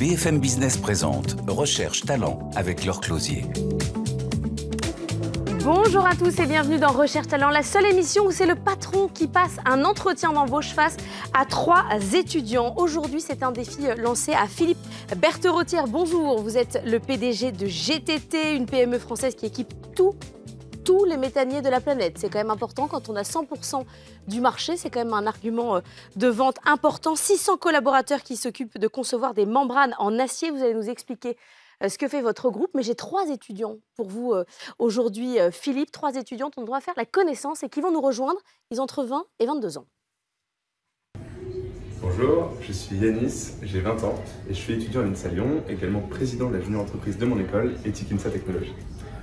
BFM Business présente Recherche Talent avec leur Closier. Bonjour à tous et bienvenue dans Recherche Talent, la seule émission où c'est le patron qui passe un entretien d'embauche face à trois étudiants. Aujourd'hui, c'est un défi lancé à Philippe Rotière, Bonjour, vous êtes le PDG de GTT, une PME française qui équipe tout tous les méthaniers de la planète. C'est quand même important quand on a 100% du marché, c'est quand même un argument euh, de vente important. 600 collaborateurs qui s'occupent de concevoir des membranes en acier, vous allez nous expliquer euh, ce que fait votre groupe, mais j'ai trois étudiants pour vous euh, aujourd'hui, Philippe, trois étudiants dont on doit faire la connaissance et qui vont nous rejoindre. Ils ont entre 20 et 22 ans. Bonjour, je suis Yanis, j'ai 20 ans et je suis étudiant à l'INSA Lyon, également président de la junior entreprise de mon école, Ethic INSA Technologie.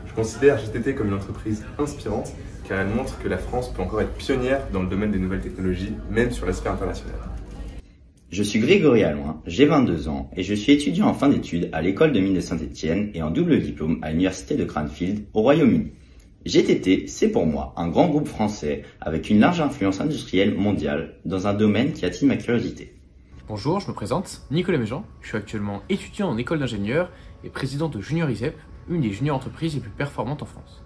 Je considère GTT comme une entreprise inspirante car elle montre que la France peut encore être pionnière dans le domaine des nouvelles technologies, même sur l'aspect international. Je suis Grégory Alloin, j'ai 22 ans et je suis étudiant en fin d'études à l'école de mine de saint etienne et en double diplôme à l'université de Cranfield au Royaume-Uni. GTT, c'est pour moi un grand groupe français avec une large influence industrielle mondiale dans un domaine qui attire ma curiosité. Bonjour, je me présente, Nicolas Méjean, je suis actuellement étudiant en école d'ingénieur et président de Junior ISEP, une des juniors entreprises les plus performantes en France.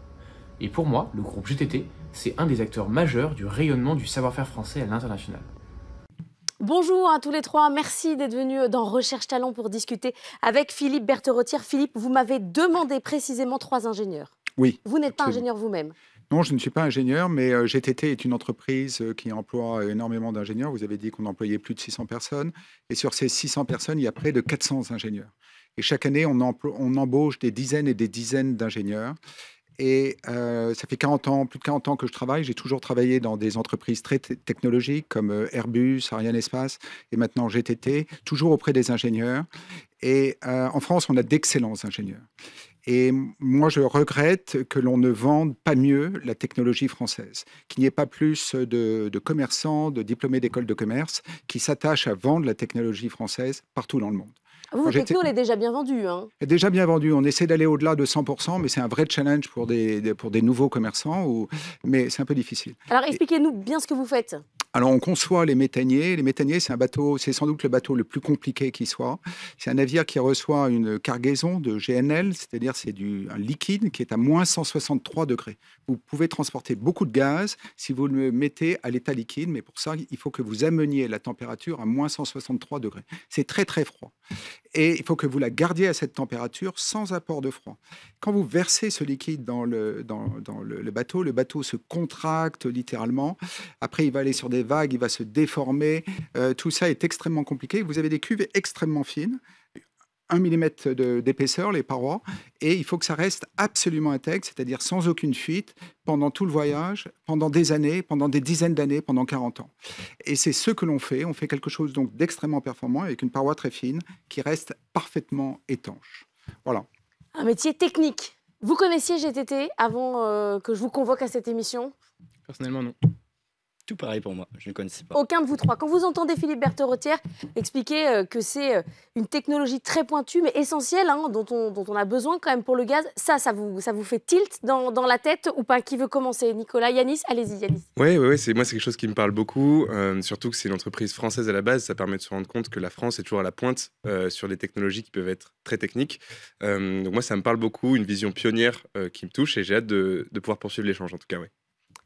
Et pour moi, le groupe GTT, c'est un des acteurs majeurs du rayonnement du savoir-faire français à l'international. Bonjour à tous les trois, merci d'être venus dans Recherche Talent pour discuter avec Philippe Rotier. Philippe, vous m'avez demandé précisément trois ingénieurs. Oui. Vous n'êtes pas ingénieur vous-même non, je ne suis pas ingénieur, mais euh, GTT est une entreprise euh, qui emploie énormément d'ingénieurs. Vous avez dit qu'on employait plus de 600 personnes. Et sur ces 600 personnes, il y a près de 400 ingénieurs. Et chaque année, on, embauche des dizaines et des dizaines d'ingénieurs. Et euh, ça fait 40 ans, plus de 40 ans que je travaille. J'ai toujours travaillé dans des entreprises très technologiques comme euh, Airbus, Ariane Espace et maintenant GTT, toujours auprès des ingénieurs. Et euh, en France, on a d'excellents ingénieurs. Et moi, je regrette que l'on ne vende pas mieux la technologie française, qu'il n'y ait pas plus de, commerçants, de diplômés d'école de commerce qui s'attachent à vendre la technologie française partout dans le monde. Vous, votre techno, elle est déjà bien vendue. Hein. Elle est déjà bien vendue. On essaie d'aller au-delà de 100%, mais c'est un vrai challenge pour des, pour des nouveaux commerçants, ou... mais c'est un peu difficile. Alors, expliquez-nous bien ce que vous faites. Alors on conçoit les méthaniers. Les méthaniers, c'est un bateau, c'est sans doute le bateau le plus compliqué qui soit. C'est un navire qui reçoit une cargaison de GNL, c'est-à-dire c'est du un liquide qui est à moins 163 degrés. Vous pouvez transporter beaucoup de gaz si vous le mettez à l'état liquide, mais pour ça il faut que vous ameniez la température à moins 163 degrés. C'est très très froid et il faut que vous la gardiez à cette température sans apport de froid. Quand vous versez ce liquide dans le le bateau, le bateau se contracte littéralement. Après il va aller sur des vague, il va se déformer. Euh, tout ça est extrêmement compliqué. Vous avez des cuves extrêmement fines. 1 mm d'épaisseur, les parois, et il faut que ça reste absolument intact, c'est-à-dire sans aucune fuite, pendant tout le voyage, pendant des années, pendant des dizaines d'années, pendant 40 ans. Et c'est ce que l'on fait. On fait quelque chose donc d'extrêmement performant avec une paroi très fine qui reste parfaitement étanche. Voilà. Un métier technique. Vous connaissiez GTT avant euh, que je vous convoque à cette émission Personnellement, non. Tout pareil pour moi, je ne connaissais pas. Aucun de vous trois. Quand vous entendez Philippe berthe expliquer euh, que c'est euh, une technologie très pointue, mais essentielle, hein, dont, on, a besoin quand même pour le gaz, ça, ça vous, ça vous fait tilt dans, la tête ou pas Qui veut commencer Nicolas Yanis Allez-y, Yanis. Oui, oui, oui moi, c'est quelque chose qui me parle beaucoup, euh, surtout que c'est une entreprise française à la base, ça permet de se rendre compte que la France est toujours à la pointe sur les technologies qui peuvent être très techniques. donc moi, ça me parle beaucoup, une vision pionnière qui me touche et j'ai hâte de, de pouvoir poursuivre l'échange, en tout cas, oui.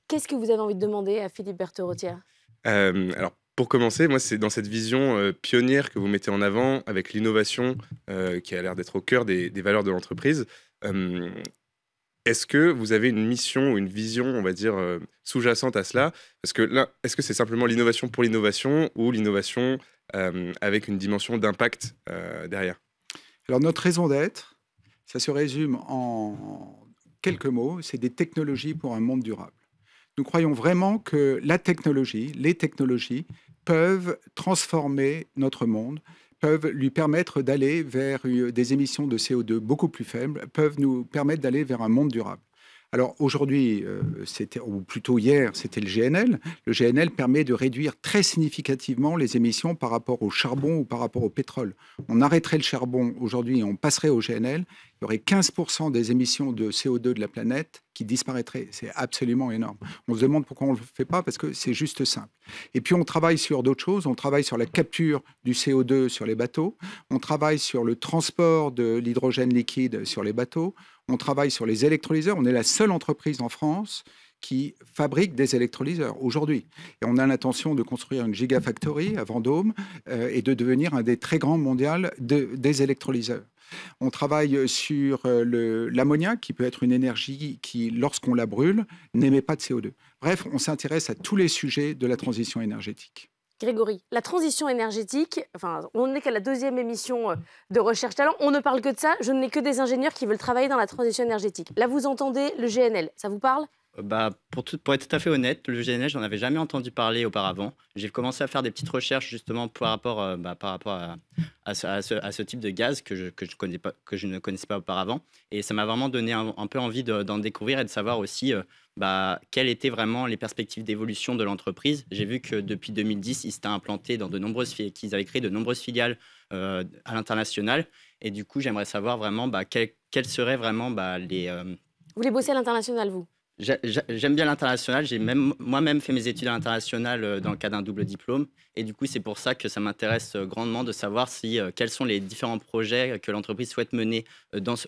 Qu'est-ce que vous avez envie de demander à Philippe Bertherotière euh, Alors, pour commencer, moi, c'est dans cette vision euh, pionnière que vous mettez en avant avec l'innovation euh, qui a l'air d'être au cœur des, des valeurs de l'entreprise. Euh, est-ce que vous avez une mission ou une vision, on va dire, sous-jacente à cela Parce que là, est-ce que c'est simplement l'innovation pour l'innovation ou l'innovation avec une dimension d'impact derrière Alors, notre raison d'être, ça se résume en quelques mots c'est des technologies pour un monde durable. Nous croyons vraiment que la technologie, les technologies peuvent transformer notre monde, peuvent lui permettre d'aller vers des émissions de CO2 beaucoup plus faibles, peuvent nous permettre d'aller vers un monde durable. Alors aujourd'hui, euh, ou plutôt hier, c'était le GNL. Le GNL permet de réduire très significativement les émissions par rapport au charbon ou par rapport au pétrole. On arrêterait le charbon aujourd'hui et on passerait au GNL il y aurait 15% des émissions de CO2 de la planète qui disparaîtraient. C'est absolument énorme. On se demande pourquoi on ne le fait pas, parce que c'est juste simple. Et puis on travaille sur d'autres choses. On travaille sur la capture du CO2 sur les bateaux. On travaille sur le transport de l'hydrogène liquide sur les bateaux. On travaille sur les électrolyseurs. On est la seule entreprise en France qui fabrique des électrolyseurs aujourd'hui. Et on a l'intention de construire une gigafactory à Vendôme euh, et de devenir un des très grands mondiaux de, des électrolyseurs. On travaille euh, sur euh, l'ammonia, qui peut être une énergie qui, lorsqu'on la brûle, n'émet pas de CO2. Bref, on s'intéresse à tous les sujets de la transition énergétique. Grégory, la transition énergétique, enfin, on n'est qu'à la deuxième émission euh, de Recherche Talent, on ne parle que de ça, je n'ai que des ingénieurs qui veulent travailler dans la transition énergétique. Là, vous entendez le GNL, ça vous parle bah, pour, pour, être tout à fait honnête, le GNL, j'en avais jamais entendu parler auparavant. J'ai commencé à faire des petites recherches justement par rapport, euh, bah, par rapport à, ce, type de gaz que je, connais pas, que je ne connaissais pas auparavant. Et ça m'a vraiment donné un, peu envie d'en découvrir et de savoir aussi euh, bah, quelles étaient vraiment les perspectives d'évolution de l'entreprise. J'ai vu que depuis 2010, ils implanté dans de nombreuses qu'ils avaient créé de nombreuses filiales euh, à l'international. Et du coup, j'aimerais savoir vraiment bah, quelles, seraient vraiment les... Vous voulez bosser à l'international, vous J'aime bien l'international. J'ai même moi-même fait mes études à l'international euh, dans le cadre d'un double diplôme, et du coup, c'est pour ça que ça m'intéresse euh, grandement de savoir euh, quels sont les différents projets que l'entreprise souhaite mener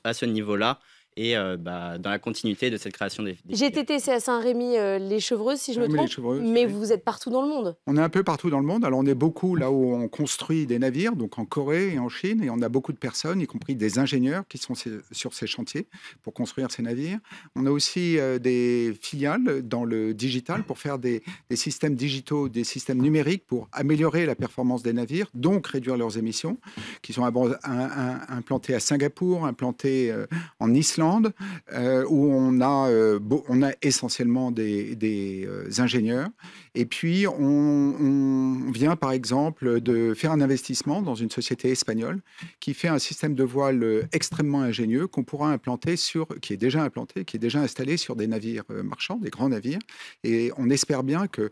à ce niveau-là et euh, bah, dans la continuité de cette création des. GTT, c'est à Saint-Rémy, euh, les Chevreuses, si je ah, me trompe. mais vous êtes partout dans le monde. On est un peu partout dans le monde. Alors, on est beaucoup là où on construit des navires, donc en Corée et en Chine, et on a beaucoup de personnes, y compris des ingénieurs, qui sont sur ces chantiers pour construire ces navires. On a aussi euh, des filiales dans le digital pour faire des, des systèmes digitaux, des systèmes numériques pour améliorer la performance des navires, donc réduire leurs émissions, qui sont implantés à Singapour, implantés en Islande euh, où on a, euh, on a essentiellement des, euh, ingénieurs. Et puis, on, on, vient, par exemple, de faire un investissement dans une société espagnole qui fait un système de voile extrêmement ingénieux qu'on pourra implanter sur, qui est déjà implanté, qui est déjà installé sur des navires marchands, des grands navires. Et on espère bien que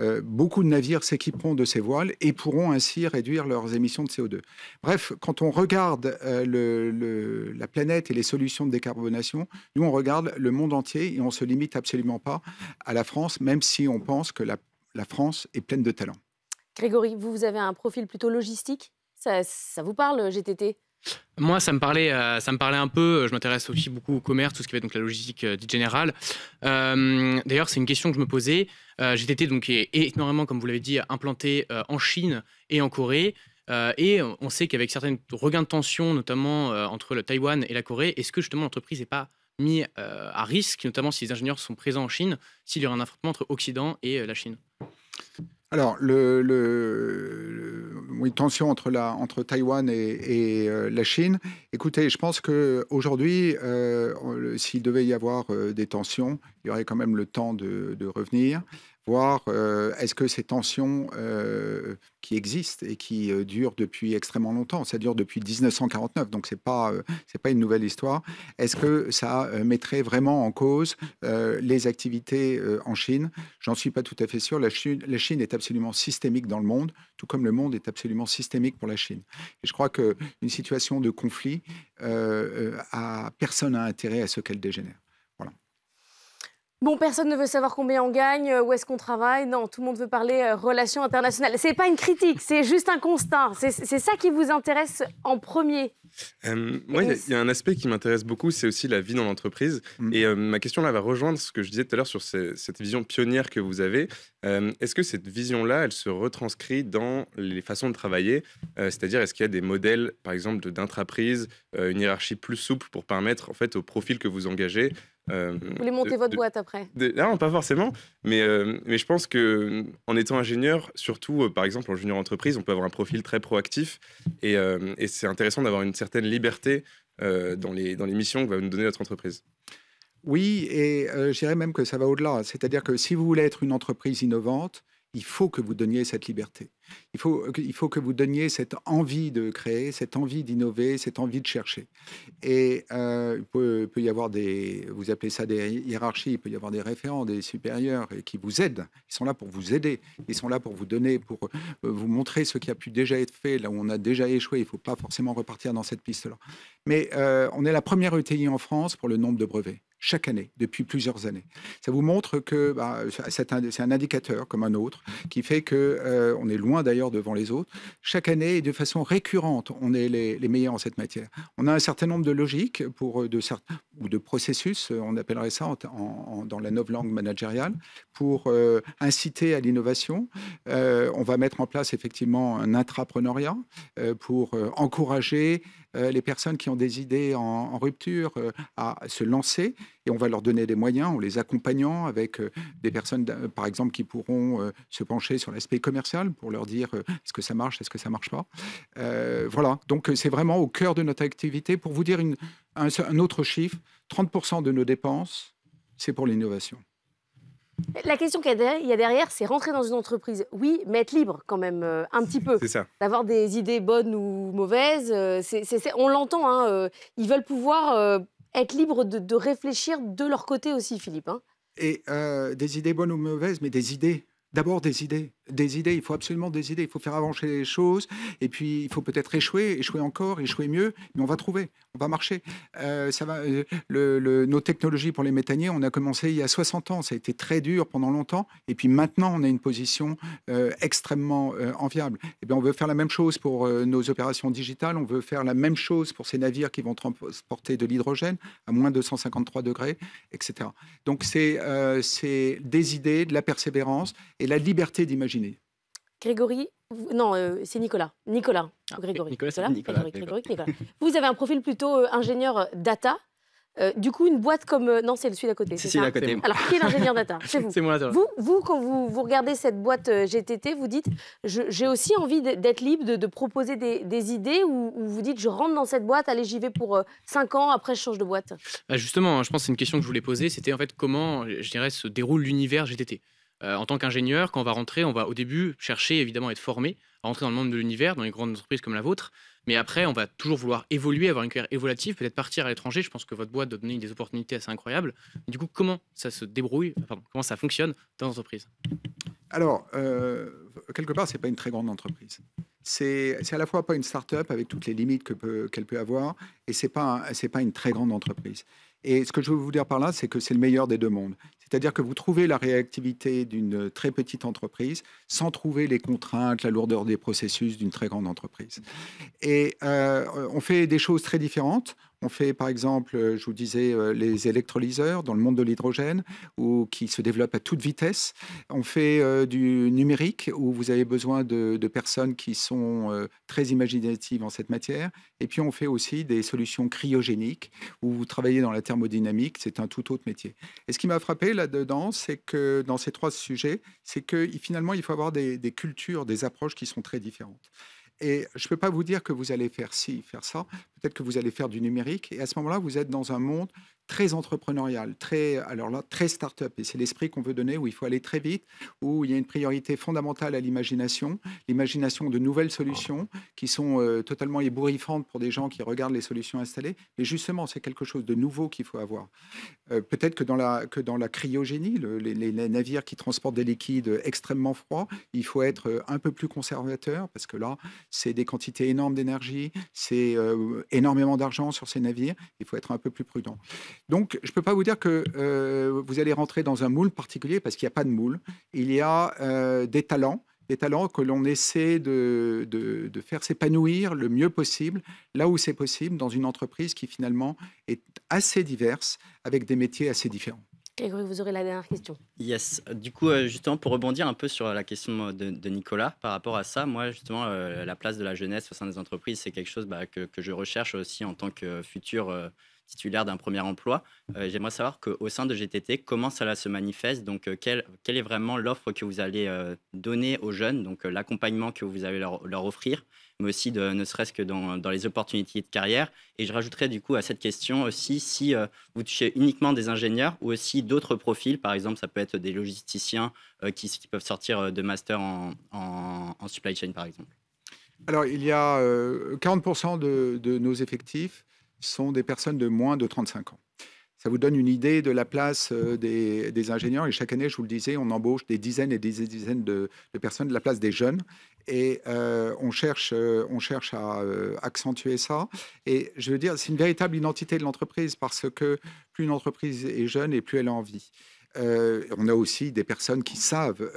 euh, beaucoup de navires s'équiperont de ces voiles et pourront ainsi réduire leurs émissions de CO2. Bref, quand on regarde euh, la planète et les solutions de décarbonation, nous, on regarde le monde entier et on ne se limite absolument pas à la France, même si on pense que la, France est pleine de talents. Grégory, vous, avez un profil plutôt logistique ça vous parle, GTT moi, ça me parlait, euh, ça me parlait un peu. Euh, je m'intéresse aussi beaucoup au commerce, tout ce qui va être donc la logistique euh, dite générale. D'ailleurs, c'est une question que je me posais. J'ai été donc énormément, comme vous l'avez dit, implanté en Chine et en Corée. et on sait qu'avec certains regains de tension, notamment entre le Taïwan et la Corée, est-ce que justement l'entreprise n'est pas mise à risque, notamment si les ingénieurs sont présents en Chine, s'il y aura un affrontement entre Occident et la Chine alors, le, le, une tension entre, la, entre Taïwan et, euh, la Chine. Écoutez, je pense qu'aujourd'hui, euh, s'il devait y avoir euh, des tensions, il y aurait quand même le temps de revenir voir euh, est-ce que ces tensions euh, qui existent et qui euh, durent depuis extrêmement longtemps, ça dure depuis 1949, donc ce n'est pas, c'est pas une nouvelle histoire, est-ce que ça mettrait vraiment en cause les activités en Chine J'en suis pas tout à fait sûr. La Chine, est absolument systémique dans le monde, tout comme le monde est absolument systémique pour la Chine. Et je crois qu'une situation de conflit, a personne n'a intérêt à ce qu'elle dégénère. Bon, personne ne veut savoir combien on gagne, euh, où est-ce qu'on travaille. Non, tout le monde veut parler euh, relations internationales. n'est pas une critique, c'est juste un constat. C'est ça qui vous intéresse en premier. Euh, il y, a un aspect qui m'intéresse beaucoup, c'est aussi la vie dans l'entreprise. Mm. Et ma question là va rejoindre ce que je disais tout à l'heure sur cette vision pionnière que vous avez. Euh, est-ce que cette vision-là, elle se retranscrit dans les façons de travailler euh, C'est-à-dire, est-ce qu'il y a des modèles, par exemple, d'entreprise, euh, une hiérarchie plus souple pour permettre, en fait, au profil que vous engagez vous voulez monter votre boîte après ah Non, pas forcément. Mais, je pense qu'en étant ingénieur, surtout par exemple en junior entreprise, on peut avoir un profil très proactif. Et, c'est intéressant d'avoir une certaine liberté dans les missions que va nous donner notre entreprise. Oui, et j'irais euh, je même que ça va au-delà. C'est-à-dire que si vous voulez être une entreprise innovante, il faut que vous donniez cette liberté. Il faut, euh, il faut que vous donniez cette envie de créer, cette envie d'innover, cette envie de chercher. Et euh, il, peut, y avoir des, vous appelez ça des hiérarchies, il peut y avoir des référents, des supérieurs qui vous aident. Ils sont là pour vous aider, ils sont là pour vous donner, pour vous montrer ce qui a pu déjà être fait, là où on a déjà échoué. Il ne faut pas forcément repartir dans cette piste-là. Mais on est la première ETI en France pour le nombre de brevets chaque année, depuis plusieurs années. Ça vous montre que bah, c'est un, indicateur comme un autre qui fait que euh, on est loin d'ailleurs devant les autres. Chaque année, et de façon récurrente, on est les, meilleurs en cette matière. On a un certain nombre de logiques pour euh, de certains ou de processus, euh, on appellerait ça en, dans la langue managériale, pour inciter à l'innovation. on va mettre en place effectivement un intrapreneuriat pour encourager euh, les personnes qui ont des idées en, rupture euh, à se lancer et on va leur donner des moyens en les accompagnant avec euh, des personnes, par exemple, qui pourront se pencher sur l'aspect commercial pour leur dire est-ce que ça marche, est-ce que ça ne marche pas. voilà, donc c'est vraiment au cœur de notre activité. Pour vous dire un autre chiffre, 30% de nos dépenses, c'est pour l'innovation. La question qu'il y a derrière, c'est rentrer dans une entreprise, oui, mais être libre quand même, euh, un petit peu. C'est ça. D'avoir des idées bonnes ou mauvaises, euh, on l'entend, hein, euh, ils veulent pouvoir être libres de, réfléchir de leur côté aussi, Philippe. Hein. Et des idées bonnes ou mauvaises, mais des idées. D'abord des idées, des idées, il faut absolument des idées, il faut faire avancer les choses, et puis il faut peut-être échouer, échouer encore, échouer mieux, mais on va trouver, on va marcher. Euh, ça va, euh, le, nos technologies pour les méthaniers, on a commencé il y a 60 ans, ça a été très dur pendant longtemps, et puis maintenant on a une position euh, extrêmement enviable. Et eh bien on veut faire la même chose pour nos opérations digitales, on veut faire la même chose pour ces navires qui vont transporter de l'hydrogène à moins de 153 degrés, etc. Donc c'est des idées, de la persévérance et la liberté d'imaginer. Grégory, non, euh, c'est Nicolas. Ah, Nicolas, Grégory. Nicolas, vous avez un profil plutôt euh, ingénieur euh, data. du coup, une boîte comme. non, c'est le sud à côté. C'est celui à côté. Alors, qui est l'ingénieur data C'est vous. moi, vous, vous, quand vous, regardez cette boîte GTT, vous dites j'ai aussi envie d'être libre, de, proposer des, idées, ou, vous dites je rentre dans cette boîte, allez, j'y vais pour 5 ans, après je change de boîte bah, Justement, hein, je pense que c'est une question que je voulais poser c'était en fait comment, je dirais, se déroule l'univers GTT. Euh, en tant qu'ingénieur, quand on va rentrer, on va au début chercher évidemment à être formé, à rentrer dans le monde de l'univers, dans les grandes entreprises comme la vôtre. Mais après, on va toujours vouloir évoluer, avoir une carrière évolutive, peut-être partir à l'étranger. Je pense que votre boîte doit donner des opportunités assez incroyables. Du coup, comment ça se débrouille, comment ça fonctionne dans l'entreprise Alors, euh, quelque part, ce n'est pas une très grande entreprise. C'est à la fois pas une start-up avec toutes les limites qu'elle peut, avoir et ce n'est pas, pas une très grande entreprise. Et ce que je veux vous dire par là, c'est que c'est le meilleur des deux mondes. C'est-à-dire que vous trouvez la réactivité d'une très petite entreprise sans trouver les contraintes, la lourdeur des processus d'une très grande entreprise. Et euh, on fait des choses très différentes. On fait par exemple, euh, je vous disais, euh, les électrolyseurs dans le monde de l'hydrogène, ou qui se développent à toute vitesse. On fait du numérique, où vous avez besoin de, personnes qui sont très imaginatives en cette matière. Et puis on fait aussi des solutions cryogéniques, où vous travaillez dans la thermodynamique c'est un tout autre métier. Et ce qui m'a frappé là-dedans, c'est que dans ces trois sujets, c'est que finalement, il faut avoir des, des cultures, des approches qui sont très différentes. Et je ne peux pas vous dire que vous allez faire ci, faire ça. Peut-être que vous allez faire du numérique. Et à ce moment-là, vous êtes dans un monde très entrepreneurial, très, alors là, très start-up. Et c'est l'esprit qu'on veut donner où il faut aller très vite, où il y a une priorité fondamentale à l'imagination, l'imagination de nouvelles solutions qui sont euh, totalement ébouriffantes pour des gens qui regardent les solutions installées. Mais justement, c'est quelque chose de nouveau qu'il faut avoir. Euh, peut-être que, dans la, que dans la cryogénie, les, navires qui transportent des liquides extrêmement froids, il faut être euh, un peu plus conservateur parce que là, c'est des quantités énormes d'énergie, c'est énormément d'argent sur ces navires. Il faut être un peu plus prudent. Donc, je ne peux pas vous dire que euh, vous allez rentrer dans un moule particulier parce qu'il n'y a pas de moule. Il y a euh, des talents, des talents que l'on essaie de, de, faire s'épanouir le mieux possible, là où c'est possible, dans une entreprise qui finalement est assez diverse, avec des métiers assez différents. Et vous aurez la dernière question. Yes. Du coup, euh, justement, pour rebondir un peu sur la question de, Nicolas par rapport à ça, moi, justement, la place de la jeunesse au sein des entreprises, c'est quelque chose bah, que, je recherche aussi en tant que futur titulaire d'un premier emploi. Euh, j'aimerais savoir qu'au sein de GTT, comment cela se manifeste Donc, euh, quelle, quelle, est vraiment l'offre que vous allez euh, donner aux jeunes, donc l'accompagnement que vous allez leur, offrir, mais aussi de, ne serait-ce que dans, dans, les opportunités de carrière. Et je rajouterais du coup à cette question aussi si vous touchez uniquement des ingénieurs ou aussi d'autres profils. Par exemple, ça peut être des logisticiens qui, qui, peuvent sortir de master en, en, supply chain, par exemple. Alors, il y a 40% de, de nos effectifs sont des personnes de moins de 35 ans. Ça vous donne une idée de la place euh, des, ingénieurs. Et chaque année, je vous le disais, on embauche des dizaines et des dizaines de, personnes, de la place des jeunes. Et euh, euh, on, cherche, à accentuer ça. Et je veux dire, c'est une véritable identité de l'entreprise parce que plus une entreprise est jeune et plus elle a envie. Euh, on a aussi des personnes qui savent euh,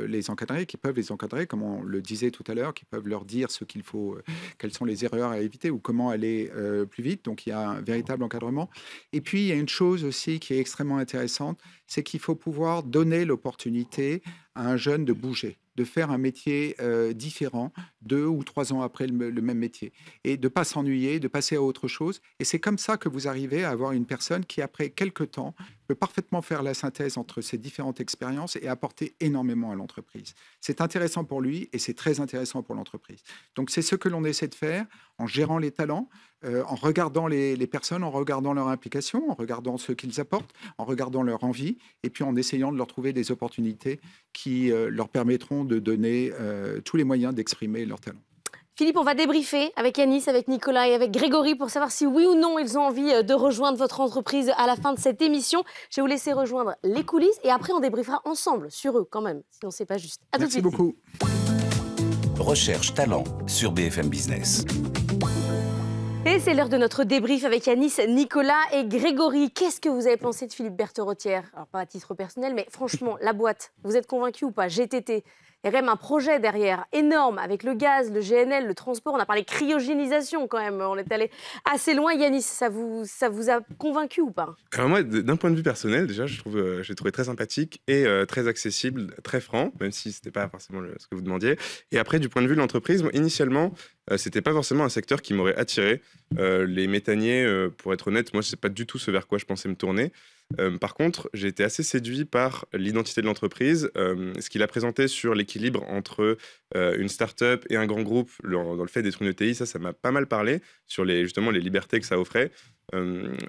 euh, les encadrer, qui peuvent les encadrer, comme on le disait tout à l'heure, qui peuvent leur dire ce qu'il faut, quelles sont les erreurs à éviter ou comment aller plus vite. Donc il y a un véritable encadrement. Et puis il y a une chose aussi qui est extrêmement intéressante, c'est qu'il faut pouvoir donner l'opportunité à un jeune de bouger de faire un métier différent deux ou trois ans après le, même métier et de pas s'ennuyer, de passer à autre chose. Et c'est comme ça que vous arrivez à avoir une personne qui, après quelques temps, peut parfaitement faire la synthèse entre ces différentes expériences et apporter énormément à l'entreprise. C'est intéressant pour lui et c'est très intéressant pour l'entreprise. Donc c'est ce que l'on essaie de faire en gérant les talents, euh, en regardant les, personnes, en regardant leur implication, en regardant ce qu'ils apportent, en regardant leur envie, et puis en essayant de leur trouver des opportunités qui euh, leur permettront de donner euh, tous les moyens d'exprimer leurs talents. Philippe, on va débriefer avec Yanis, avec Nicolas et avec Grégory pour savoir si oui ou non ils ont envie euh, de rejoindre votre entreprise à la fin de cette émission. Je vais vous laisser rejoindre les coulisses et après on débriefera ensemble sur eux quand même, sinon c'est pas juste. Merci beaucoup. Recherche talent sur BFM Business. Et c'est l'heure de notre débrief avec Yanis, Nicolas et Grégory. Qu'est-ce que vous avez pensé de Philippe berthe Alors pas à titre personnel, mais franchement, la boîte, vous êtes convaincu ou pas GTT il un projet derrière énorme avec le gaz, le GNL, le transport. On a parlé cryogénisation quand même. On est allé assez loin. Yanis, ça vous, ça vous a convaincu ou pas Alors euh, moi, d'un point de vue personnel, déjà, je trouve, euh, j'ai trouvé très sympathique et euh, très accessible, très franc, même si ce n'était pas forcément ce que vous demandiez. Et après, du point de vue de l'entreprise, initialement, ce c'était pas forcément un secteur qui m'aurait attiré. les méthaniers, pour être honnête, moi, c'est pas du tout ce vers quoi je pensais me tourner. Euh, par contre, j'ai été assez séduit par l'identité de l'entreprise, euh, ce qu'il a présenté sur l'équilibre entre euh, une start-up et un grand groupe dans, le fait d'être une ETI. Ça, ça m'a pas mal parlé sur les, justement les libertés que ça offrait.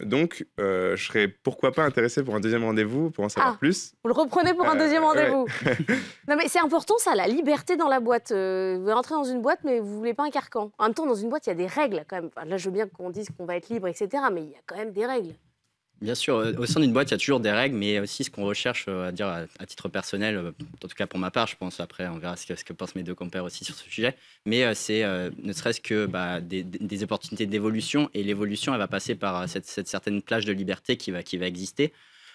donc, je serais pourquoi pas intéressé pour un deuxième rendez-vous pour en savoir ah, plus. Vous le reprenez pour un deuxième rendez-vous. non, mais c'est important ça, la liberté dans la boîte. vous rentrez dans une boîte, mais vous voulez pas un carcan. En même temps, dans une boîte, il y a des règles quand même. là, je veux bien qu'on dise qu'on va être libre, etc. Mais il y a quand même des règles. Bien sûr, euh, au sein d'une boîte, il y a toujours des règles, mais aussi ce qu'on recherche, euh, à dire à, titre personnel, euh, en tout cas pour ma part, je pense. Après, on verra ce que, ce que pensent mes deux compères aussi sur ce sujet. Mais c'est ne serait-ce que bah, des, opportunités d'évolution, et l'évolution, elle va passer par cette, certaine plage de liberté qui qui va exister.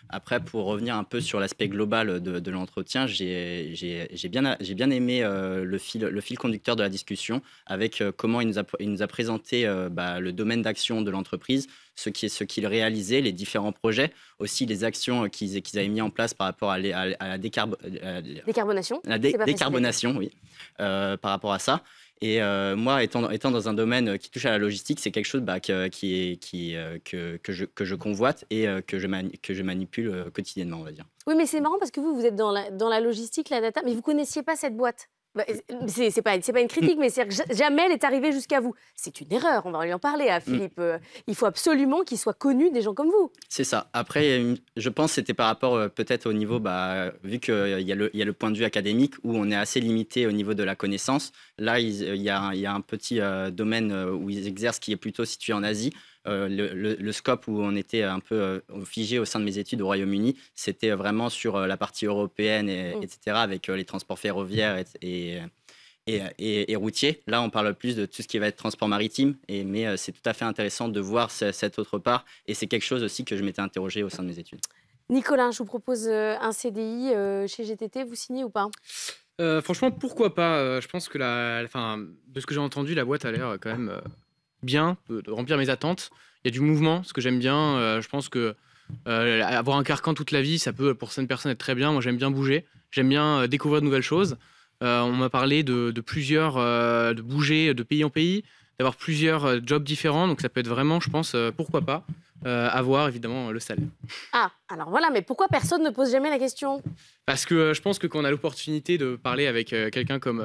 Après, pour revenir un peu sur l'aspect global de, l'entretien, j'ai bien, bien, aimé euh, le, fil, le fil conducteur de la discussion avec euh, comment il nous a, nous a présenté euh, bah, le domaine d'action de l'entreprise, ce qu'il ce réalisait, les différents projets, aussi les actions qu'ils qu avaient mis en place par rapport à, la décarbonation. La décarbonation, oui, par rapport à ça. Et euh, moi, étant, dans un domaine euh, qui touche à la logistique, c'est quelque chose bah, que, euh, que, je, convoite et que, je que je manipule quotidiennement, on va dire. Oui, mais c'est marrant parce que vous, vous êtes dans la, dans la logistique, la data, mais vous ne connaissiez pas cette boîte. Bah, euh, Ce n'est pas, une critique, mm. mais c'est jamais elle est arrivée jusqu'à vous. C'est une erreur, on va lui en parler à mm. Philippe. Euh. Il faut absolument qu'il soit connu des gens comme vous. C'est ça. Après, je pense que c'était par rapport euh, peut-être au niveau, bah, vu qu'il y, a le, y a le point de vue académique où on est assez limité au niveau de la connaissance. Là, il, y, a, un petit domaine où ils exercent qui est plutôt situé en Asie euh, le, scope où on était un peu euh, figé au sein de mes études au Royaume-Uni, c'était euh, vraiment sur la partie européenne, etc., oh. avec les transports ferroviaires et, et Là, on parle plus de tout ce qui va être transport maritime, et, mais c'est tout à fait intéressant de voir cette autre part, et c'est quelque chose aussi que je m'étais interrogé au sein de mes études. Nicolas, je vous propose un CDI chez GTT, vous signez ou pas franchement, pourquoi pas Je pense que la, enfin, de ce que j'ai entendu, la boîte a l'air quand même bien, euh, de remplir mes attentes. Il y a du mouvement, ce que j'aime bien. Euh, je pense que euh, avoir un carcan toute la vie, ça peut pour certaines personnes être très bien. Moi, j'aime bien bouger, j'aime bien découvrir de nouvelles choses. on m'a parlé de plusieurs, de bouger de pays en pays, d'avoir plusieurs jobs différents. Donc ça peut être vraiment, je pense, pourquoi pas. Euh, avoir évidemment le salaire. Ah, alors voilà, mais pourquoi personne ne pose jamais la question Parce que euh, je pense que quand on a l'opportunité de parler avec euh, quelqu'un comme,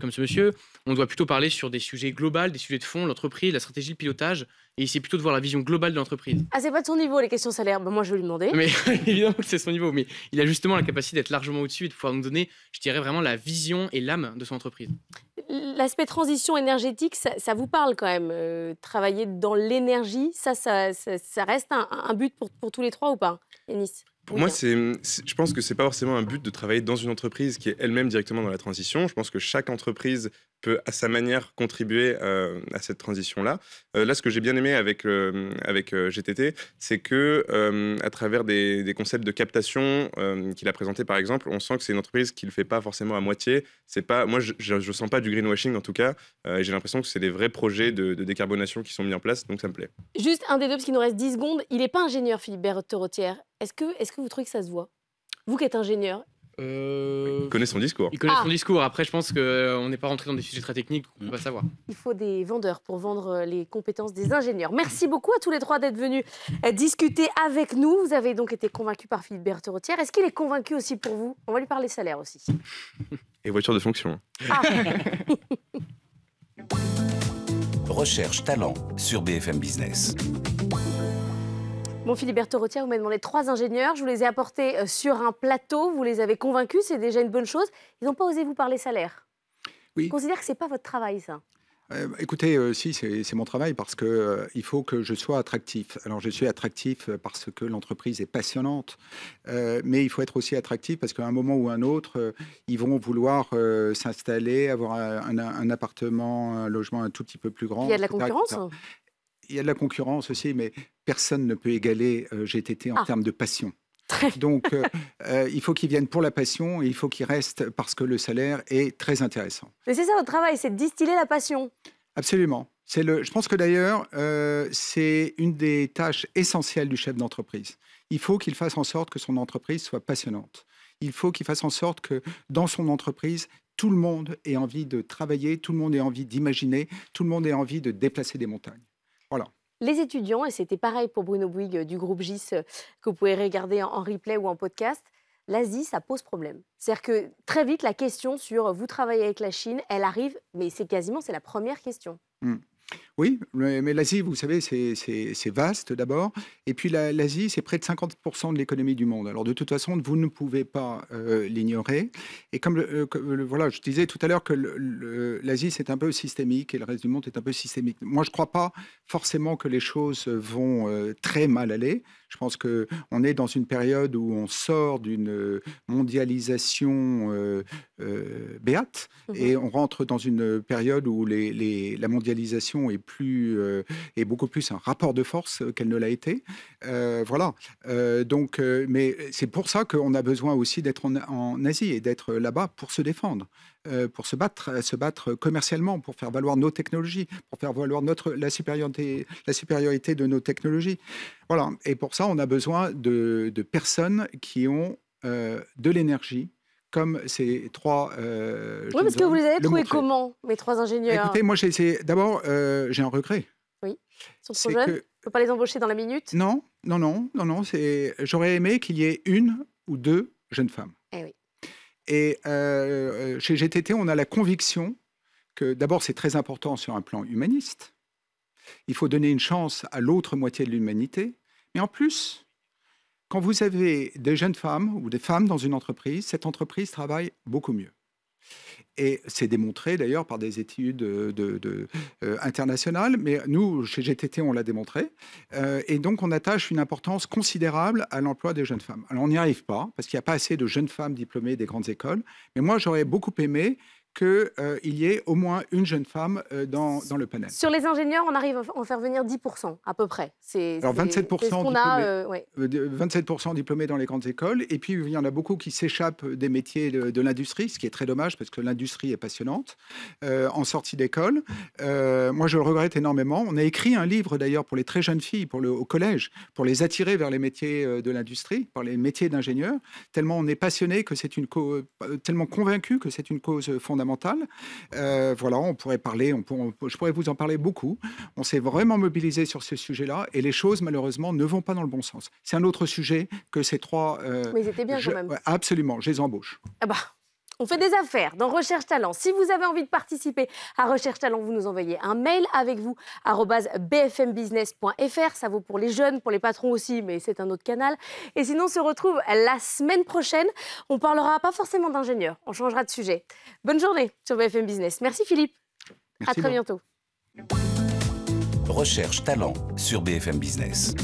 comme ce monsieur, on doit plutôt parler sur des sujets globaux, des sujets de fond, l'entreprise, la stratégie, le pilotage, et c'est plutôt de voir la vision globale de l'entreprise. Ah, c'est pas de son niveau les questions salaires, bah, moi je vais lui demander. Mais évidemment que c'est son niveau, mais il a justement la capacité d'être largement au-dessus et de pouvoir nous donner, je dirais vraiment, la vision et l'âme de son entreprise. L'aspect transition énergétique, ça, vous parle quand même. Euh, travailler dans l'énergie, ça ça, reste un, but pour, tous les trois ou pas, pour moi, c'est, je pense que ce n'est pas forcément un but de travailler dans une entreprise qui est elle-même directement dans la transition. Je pense que chaque entreprise peut à sa manière contribuer euh, à cette transition-là. Euh, là, ce que j'ai bien aimé avec, euh, avec GTT, c'est que à travers des, concepts de captation qu'il a présenté par exemple, on sent que c'est une entreprise qui ne le fait pas forcément à moitié. C'est pas, moi, je ne sens pas du greenwashing en tout cas, j'ai l'impression que c'est des vrais projets de, décarbonation qui sont mis en place, donc ça me plaît. Juste un des deux, parce qu'il nous reste 10 secondes, il n'est pas ingénieur Philippe berthe Est-ce que, est-ce que vous trouvez que ça se voit Vous qui êtes ingénieur, euh... Il connaît son discours. Il connaît son ah. discours. Après, je pense qu'on n'est pas rentré dans des sujets très techniques, on va mm. savoir. Il faut des vendeurs pour vendre euh, les compétences des ingénieurs. Merci beaucoup à tous les trois d'être venus euh, discuter avec nous. Vous avez donc été convaincu par Philippe Berthe-Rotière. Est-ce qu'il est convaincu aussi pour vous On va lui parler salaire aussi. Et voiture de fonction. Ah. Recherche talent sur BFM Business. Bon, Philibert Rotière, vous m'avez demandé trois ingénieurs. Je vous les ai apportés euh, sur un plateau. Vous les avez convaincus, c'est déjà une bonne chose. Ils n'ont pas osé vous parler salaire. Oui. Je que ce n'est pas votre travail, ça. Euh, bah, écoutez, euh, si, c'est mon travail parce qu'il faut que je sois attractif. Alors, je suis attractif parce que l'entreprise est passionnante, mais il faut être aussi attractif parce qu'à un moment ou un autre, ils vont vouloir s'installer, avoir un, un, appartement, un logement un tout petit peu plus grand. Il y a de la concurrence il y a de la concurrence aussi, mais personne ne peut égaler euh, GTT en ah. termes de passion. Donc, euh, euh, il faut qu'ils viennent pour la passion et il faut qu'ils restent parce que le salaire est très intéressant. Mais c'est ça votre travail, c'est de distiller la passion. Absolument. C'est le, je pense que d'ailleurs, c'est une des tâches essentielles du chef d'entreprise. Il faut qu'il fasse en sorte que son entreprise soit passionnante. Il faut qu'il fasse en sorte que dans son entreprise, tout le monde ait envie de travailler, tout le monde ait envie d'imaginer, tout le monde ait envie de déplacer des montagnes. Les étudiants, et c'était pareil pour Bruno Bouygues euh, du groupe GIS euh, que vous pouvez regarder en replay ou en podcast, l'Asie, ça pose problème. C'est-à-dire que très vite, la question sur vous travaillez avec la Chine, elle arrive, mais c'est quasiment c'est la première question. Hmm. Oui, mais l'Asie, vous savez, c'est vaste d'abord. Et puis l'Asie, c'est près de 50% de l'économie du monde. Alors de toute façon, vous ne pouvez pas euh, l'ignorer. Et comme, euh, voilà, je disais tout à l'heure que l'Asie, c'est un peu systémique et le reste du monde est un peu systémique. Moi, je ne crois pas forcément que les choses vont euh, très mal aller. Je pense qu'on est dans une période où on sort d'une euh, mondialisation euh, euh, béate mmh et on rentre dans une période où les, la mondialisation est, plus, beaucoup plus un rapport de force qu'elle ne l'a été. voilà. donc, mais c'est pour ça qu'on a besoin aussi d'être en, en Asie et d'être là-bas pour se défendre. Euh, pour se battre, euh, se battre commercialement, pour faire valoir nos technologies, pour faire valoir notre, la, supériorité, la supériorité de nos technologies. Voilà. Et pour ça, on a besoin de, personnes qui ont euh, de l'énergie, comme ces trois. Euh, oui, parce que vous les avez trouvés comment, mes trois ingénieurs Écoutez, moi, j'ai d'abord, j'ai un regret. Oui, ils sont trop jeunes. On ne peut pas les embaucher dans la minute Non, non, non, non, non. J'aurais aimé qu'il y ait une ou deux jeunes femmes. Eh oui. Et euh, euh, chez GTT, on a la conviction que d'abord, c'est très important sur un plan humaniste. Il faut donner une chance à l'autre moitié de l'humanité. Mais en plus, quand vous avez des jeunes femmes ou des femmes dans une entreprise, cette entreprise travaille beaucoup mieux et c'est démontré d'ailleurs par des études euh, euh, internationales, mais nous, chez GTT, on l'a démontré. Euh, et donc, on attache une importance considérable à l'emploi des jeunes femmes. Alors, on n'y arrive pas, parce qu'il n'y a pas assez de jeunes femmes diplômées des grandes écoles, mais moi, j'aurais beaucoup aimé qu'il euh, y ait au moins une jeune femme euh, dans, le panel. Sur les ingénieurs, on arrive à en faire venir 10% à peu près. C'est, Alors 27%, diplômés, euh, diplômés dans les grandes écoles, et puis il y en a beaucoup qui s'échappent des métiers de, l'industrie, ce qui est très dommage parce que l'industrie est passionnante, en sortie d'école. moi, je le regrette énormément. On a écrit un livre d'ailleurs pour les très jeunes filles pour le, au collège, pour les attirer vers les métiers de l'industrie, par les métiers d'ingénieur, tellement on est passionné que c'est une tellement convaincu que c'est une cause fondamentale euh, voilà, on pourrait parler, je pourrais vous en parler beaucoup. On s'est vraiment mobilisé sur ce sujet-là et les choses, malheureusement, ne vont pas dans le bon sens. C'est un autre sujet que ces trois. Mais euh, ils étaient bien quand même. Absolument, je les embauche. Ah bah. On fait des affaires dans Recherche Talent. Si vous avez envie de participer à Recherche Talent, vous nous envoyez un mail avec vous, bfmbusiness.fr. Ça vaut pour les jeunes, pour les patrons aussi, mais c'est un autre canal. Et sinon, on se retrouve la semaine prochaine. On parlera pas forcément d'ingénieurs, on changera de sujet. Bonne journée sur BFM Business. Merci Philippe. à très bientôt. Recherche Talent sur BFM Business.